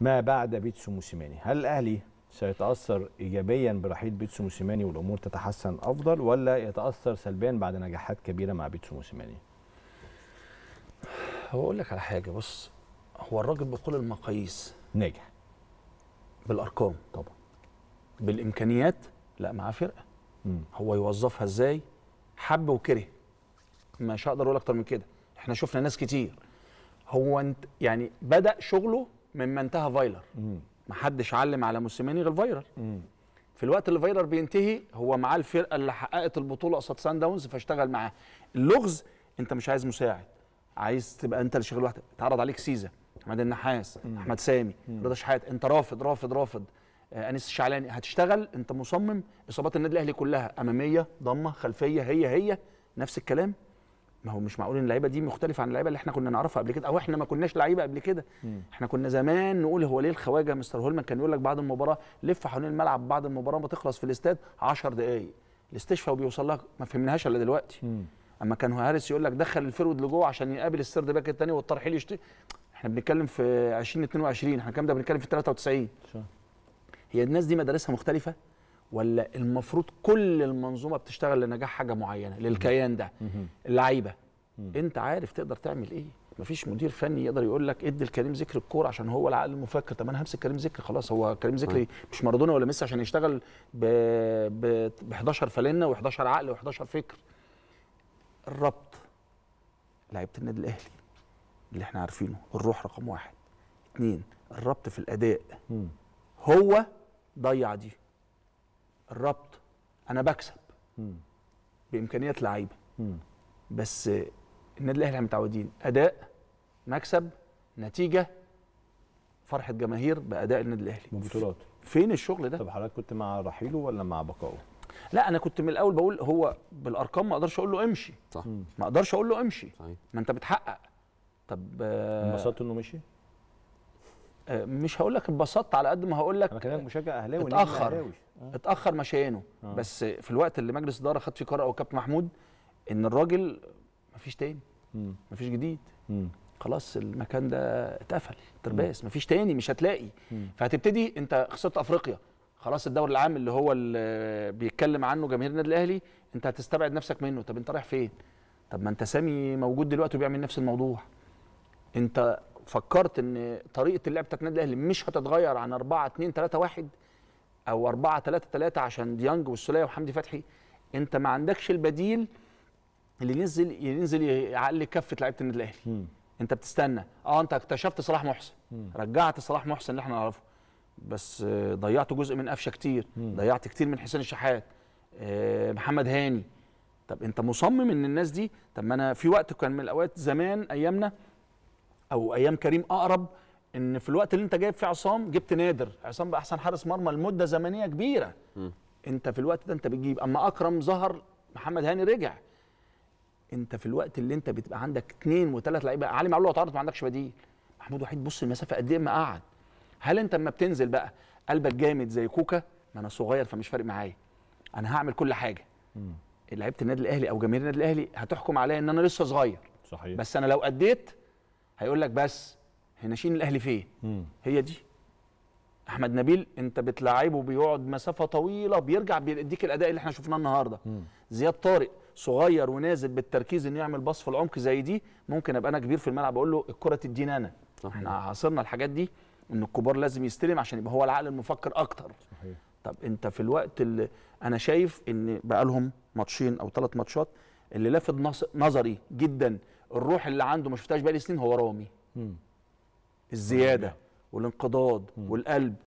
ما بعد بيتسو موسيماني هل الاهلي سيتاثر ايجابيا برحيل بيتسو موسيماني والامور تتحسن افضل ولا يتاثر سلبيا بعد نجاحات كبيره مع بيتسو موسيماني هقول لك على حاجه بص هو الراجل بكل المقاييس ناجح بالارقام طبعا بالامكانيات لا معاه فرقه هو يوظفها ازاي حب وكره مش هقدر اقول اكتر من كده احنا شفنا ناس كتير هو انت يعني بدا شغله مما انتهى فايلر محدش علم على موسيماني غير فايلر في الوقت اللي فايلر بينتهي هو معاه الفرقه اللي حققت البطوله قصاد سان داونز فاشتغل معاه اللغز انت مش عايز مساعد عايز تبقى انت اللي شغال لوحدك اتعرض عليك سيزا احمد النحاس مم. احمد سامي رضا شحات انت رافض رافض رافض آه انس الشعلاني هتشتغل انت مصمم اصابات النادي الاهلي كلها اماميه ضمه خلفيه هي هي نفس الكلام ما هو مش معقول ان اللعيبه دي مختلفه عن اللعيبه اللي احنا كنا نعرفها قبل كده او احنا ما كناش لعيبه قبل كده احنا كنا زمان نقول هو ليه الخواجه مستر هولمان كان يقول لك بعد المباراه لف حوالين الملعب بعد المباراه ما تخلص في الاستاد 10 دقائق الاستشفاء وبيوصل لك ما فهمناهاش الا دلوقتي مم. اما كان هارس يقول لك دخل الفرود لجوه عشان يقابل السرد باك الثاني والترحيل يشتي احنا بنتكلم في 2022 احنا الكلام ده بنتكلم في 93 هي الناس دي مدارسها مختلفه ولا المفروض كل المنظومه بتشتغل لنجاح حاجه معينه للكيان ده اللعيبه انت عارف تقدر تعمل ايه مفيش مدير فني يقدر يقول لك ادي لكريم ذكري الكوره عشان هو العقل المفكر طب انا همسك كريم ذكري خلاص هو كريم ذكري مش مارادونا ولا ميسي عشان يشتغل ب 11 فالنه و11 عقل و11 فكر الربط لعيبه النادي الاهلي اللي احنا عارفينه الروح رقم واحد اتنين الربط في الاداء هو ضيع دي الربط انا بكسب مم. بامكانيات لعيبه بس النادي الاهلي احنا متعودين اداء مكسب نتيجه فرحه جماهير باداء النادي الاهلي بطولات فين الشغل ده طب حضرتك كنت مع رحيله ولا مع بقائه لا انا كنت من الاول بقول هو بالارقام ما اقدرش اقول له امشي صح ما اقدرش اقول له امشي صحيح. ما انت بتحقق طب انبسطت انه مشي آه، مش هقول لك اتبسطت على قد ما هقول لك انا كلامك مشجع اهلاوي اتاخر آه. اتاخر مشيانه آه. بس في الوقت اللي مجلس الاداره خد فيه قرار او كابتن محمود ان الراجل مفيش تاني مفيش جديد خلاص المكان ده اتقفل ترباس مفيش تاني مش هتلاقي فهتبتدي انت خسرت افريقيا خلاص الدوري العام اللي هو اللي بيتكلم عنه جماهير النادي الاهلي انت هتستبعد نفسك منه طب انت رايح فين طب ما انت سامي موجود دلوقتي وبيعمل نفس الموضوع انت فكرت ان طريقه اللعب بتاعت النادي الاهلي مش هتتغير عن 4 2 3 1 او 4 3 3 عشان ديانج والسوليه وحمدي فتحي انت ما عندكش البديل اللي ينزل ينزل يعلي كفه لعيبه النادي الاهلي انت بتستنى اه انت اكتشفت صلاح محسن مم. رجعت صلاح محسن اللي احنا نعرفه بس آه، ضيعت جزء من قفشه كتير مم. ضيعت كتير من حسين الشحات آه، محمد هاني طب انت مصمم ان الناس دي طب ما انا في وقت كان من الاوقات زمان ايامنا او ايام كريم اقرب ان في الوقت اللي انت جايب فيه عصام جبت نادر عصام بقى احسن حارس مرمى لمده زمنيه كبيره م. انت في الوقت ده انت بتجيب اما اكرم ظهر محمد هاني رجع انت في الوقت اللي انت بتبقى عندك اثنين وثلاث لعيبه علي معلول اتعرض ما عندكش بديل محمود وحيد بص المسافه قد ايه ما قعد هل انت اما بتنزل بقى قلبك جامد زي كوكا ما انا صغير فمش فارق معايا انا هعمل كل حاجه لعيبه النادي الاهلي او جماهير النادي الاهلي هتحكم عليا ان انا لسه صغير صحيح بس انا لو اديت هيقول لك بس هناشين الاهلي فين هي دي احمد نبيل انت بتلعبه بيقعد مسافه طويله بيرجع بيديك الاداء اللي احنا شفناه النهارده زياد طارق صغير ونازل بالتركيز انه يعمل باص في العمق زي دي ممكن ابقى انا كبير في الملعب اقول له الكره تدينا انا احنا عاصرنا الحاجات دي ان الكبار لازم يستلم عشان يبقى هو العقل المفكر اكتر صحيح. طب انت في الوقت اللي انا شايف ان بقى لهم ماتشين او ثلاث ماتشات اللي لافت نظري جدا الروح اللي عنده ما شفتهاش بقالي سنين هو رامي الزياده والانقضاض والقلب